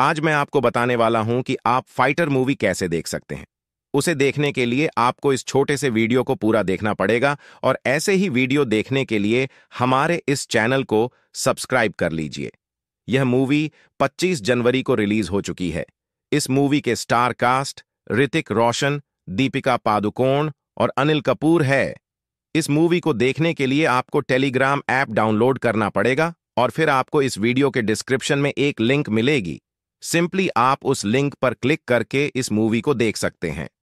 आज मैं आपको बताने वाला हूं कि आप फाइटर मूवी कैसे देख सकते हैं उसे देखने के लिए आपको इस छोटे से वीडियो को पूरा देखना पड़ेगा और ऐसे ही वीडियो देखने के लिए हमारे इस चैनल को सब्सक्राइब कर लीजिए यह मूवी 25 जनवरी को रिलीज हो चुकी है इस मूवी के स्टार कास्ट ऋतिक रोशन दीपिका पादुकोण और अनिल कपूर है इस मूवी को देखने के लिए आपको टेलीग्राम ऐप डाउनलोड करना पड़ेगा और फिर आपको इस वीडियो के डिस्क्रिप्शन में एक लिंक मिलेगी सिंपली आप उस लिंक पर क्लिक करके इस मूवी को देख सकते हैं